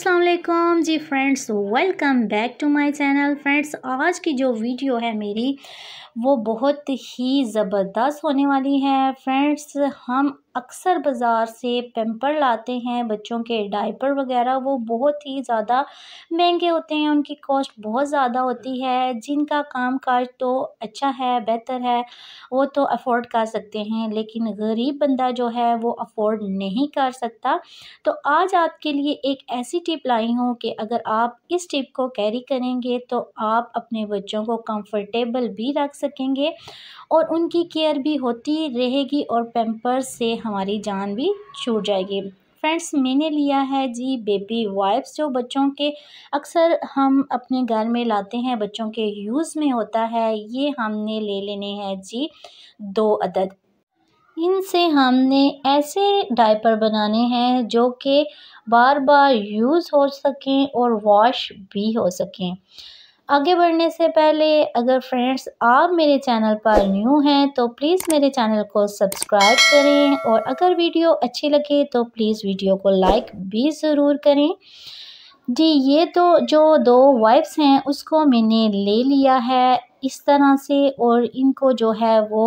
अस्सलाम वालेकुम जी friends welcome back to my channel friends आज की जो वीडियो है मेरी वो बहुत ही ज़बरदस्त होने वाली है फ्रेंड्स हम अक्सर बाज़ार से पेम्पर लाते हैं बच्चों के डायपर वगैरह वो बहुत ही ज़्यादा महंगे होते हैं उनकी कॉस्ट बहुत ज़्यादा होती है जिनका काम काज तो अच्छा है बेहतर है वो तो अफोर्ड कर सकते हैं लेकिन गरीब बंदा जो है वो अफोर्ड नहीं कर सकता तो आज आपके लिए एक ऐसी टिप लाई हूँ कि अगर आप इस टिप को कैरी करेंगे तो आप अपने बच्चों को कंफर्टेबल भी रख सकेंगे और उनकी केयर भी होती रहेगी और पेम्पर से हम हमारी जान भी छूट जाएगी फ्रेंड्स मैंने लिया है जी बेबी वाइप्स जो बच्चों के अक्सर हम अपने घर में लाते हैं बच्चों के यूज़ में होता है ये हमने ले लेने हैं जी दो अदद इनसे हमने ऐसे डायपर बनाने हैं जो कि बार बार यूज़ हो सकें और वॉश भी हो सकें आगे बढ़ने से पहले अगर फ्रेंड्स आप मेरे चैनल पर न्यू हैं तो प्लीज़ मेरे चैनल को सब्सक्राइब करें और अगर वीडियो अच्छी लगे तो प्लीज़ वीडियो को लाइक भी ज़रूर करें जी ये तो जो दो वाइप्स हैं उसको मैंने ले लिया है इस तरह से और इनको जो है वो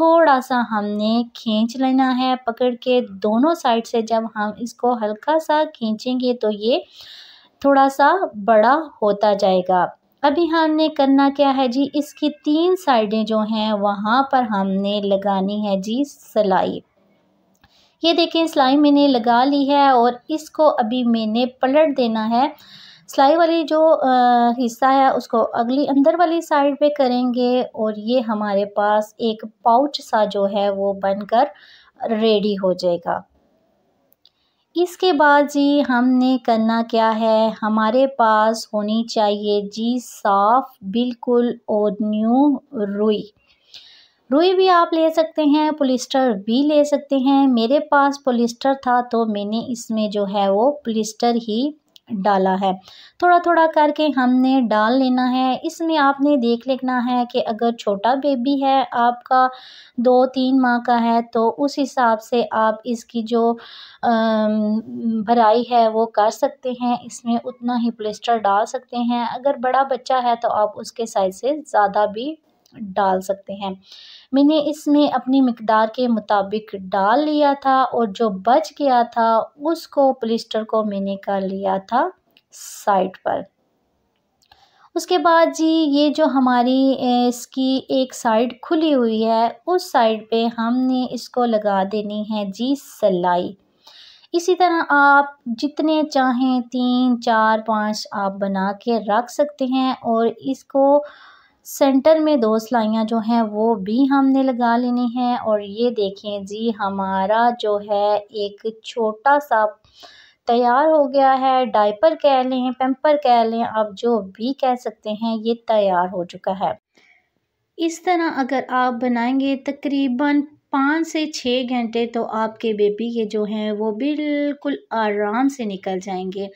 थोड़ा सा हमने खींच लेना है पकड़ के दोनों साइड से जब हम इसको हल्का सा खींचेंगे तो ये थोड़ा सा बड़ा होता जाएगा अभी हमने करना क्या है जी इसकी तीन साइडें जो हैं वहाँ पर हमने लगानी है जी सिलाई ये देखें सिलाई मैंने लगा ली है और इसको अभी मैंने पलट देना है सिलाई वाली जो हिस्सा है उसको अगली अंदर वाली साइड पे करेंगे और ये हमारे पास एक पाउच सा जो है वो बनकर रेडी हो जाएगा इसके बाद जी हमने करना क्या है हमारे पास होनी चाहिए जी साफ बिल्कुल और न्यू रुई रुई भी आप ले सकते हैं पोलिस्टर भी ले सकते हैं मेरे पास पोलिस्टर था तो मैंने इसमें जो है वो पोलिस्टर ही डाला है थोड़ा थोड़ा करके हमने डाल लेना है इसमें आपने देख लेना है कि अगर छोटा बेबी है आपका दो तीन माह का है तो उस हिसाब से आप इसकी जो भराई है वो कर सकते हैं इसमें उतना ही प्लेस्टर डाल सकते हैं अगर बड़ा बच्चा है तो आप उसके साइज़ से ज़्यादा भी डाल सकते हैं मैंने इसमें अपनी मकदार के मुताबिक डाल लिया था और जो बच गया था उसको प्लिस्टर को मैंने कर लिया था साइड पर उसके बाद जी ये जो हमारी इसकी एक साइड खुली हुई है उस साइड पे हमने इसको लगा देनी है जी सलाई इसी तरह आप जितने चाहें तीन चार पाँच आप बना के रख सकते हैं और इसको सेंटर में दो सिलाइयाँ जो हैं वो भी हमने लगा लेनी है और ये देखें जी हमारा जो है एक छोटा सा तैयार हो गया है डाइपर कह लें पेम्पर कह लें आप जो भी कह सकते हैं ये तैयार हो चुका है इस तरह अगर आप बनाएंगे तकरीबन पाँच से छः घंटे तो आपके बेबी के जो हैं वो बिल्कुल आराम से निकल जाएंगे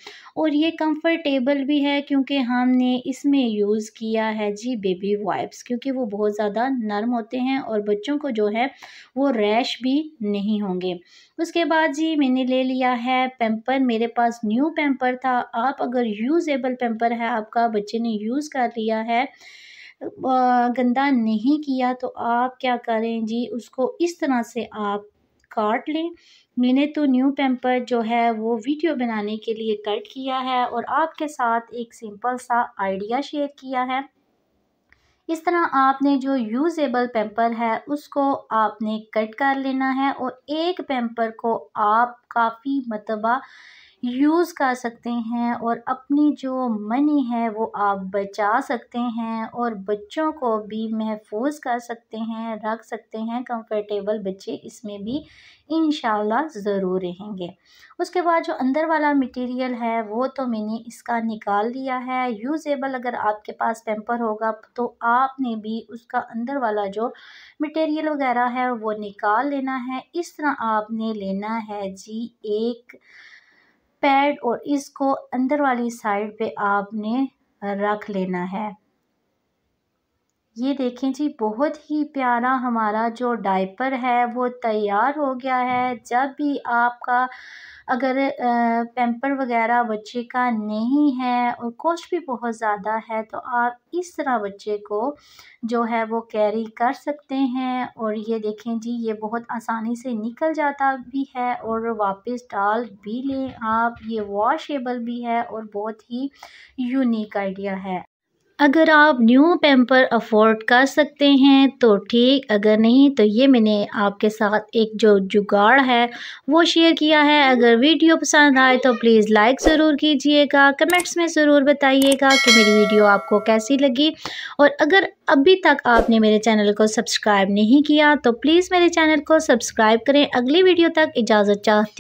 और ये कंफर्टेबल भी है क्योंकि हमने इसमें यूज़ किया है जी बेबी वाइप्स क्योंकि वो बहुत ज़्यादा नरम होते हैं और बच्चों को जो है वो रैश भी नहीं होंगे उसके बाद जी मैंने ले लिया है पेम्पर मेरे पास न्यू पेम्पर था आप अगर यूज़ेबल पेम्पर है आपका बच्चे ने यूज़ कर लिया है गंदा नहीं किया तो आप क्या करें जी उसको इस तरह से आप काट लें मैंने तो न्यू पेम्पर जो है वो वीडियो बनाने के लिए कट किया है और आपके साथ एक सिंपल सा आइडिया शेयर किया है इस तरह आपने जो यूज़ेबल पेम्पर है उसको आपने कट कर लेना है और एक पेम्पर को आप काफ़ी मतबा यूज़ कर सकते हैं और अपनी जो मनी है वो आप बचा सकते हैं और बच्चों को भी महफूज कर सकते हैं रख सकते हैं कंफर्टेबल बच्चे इसमें भी इन ज़रूर रहेंगे उसके बाद जो अंदर वाला मटेरियल है वो तो मैंने इसका निकाल लिया है यूज़ेबल अगर आपके पास पेम्पर होगा तो आपने भी उसका अंदर वाला जो मटेरियल वगैरह है वो निकाल लेना है इस तरह आपने लेना है जी एक पैड और इसको अंदर वाली साइड पे आपने रख लेना है ये देखें जी बहुत ही प्यारा हमारा जो डायपर है वो तैयार हो गया है जब भी आपका अगर पेम्पर वगैरह बच्चे का नहीं है और कॉस्ट भी बहुत ज़्यादा है तो आप इस तरह बच्चे को जो है वो कैरी कर सकते हैं और ये देखें जी ये बहुत आसानी से निकल जाता भी है और वापस डाल भी लें आप ये वॉशेबल भी है और बहुत ही यूनिक आइडिया है अगर आप न्यू पेम्पर अफोर्ड कर सकते हैं तो ठीक अगर नहीं तो ये मैंने आपके साथ एक जो जुगाड़ है वो शेयर किया है अगर वीडियो पसंद आए तो प्लीज़ लाइक ज़रूर कीजिएगा कमेंट्स में ज़रूर बताइएगा कि मेरी वीडियो आपको कैसी लगी और अगर अभी तक आपने मेरे चैनल को सब्सक्राइब नहीं किया तो प्लीज़ मेरे चैनल को सब्सक्राइब करें अगली वीडियो तक इजाज़त चाहती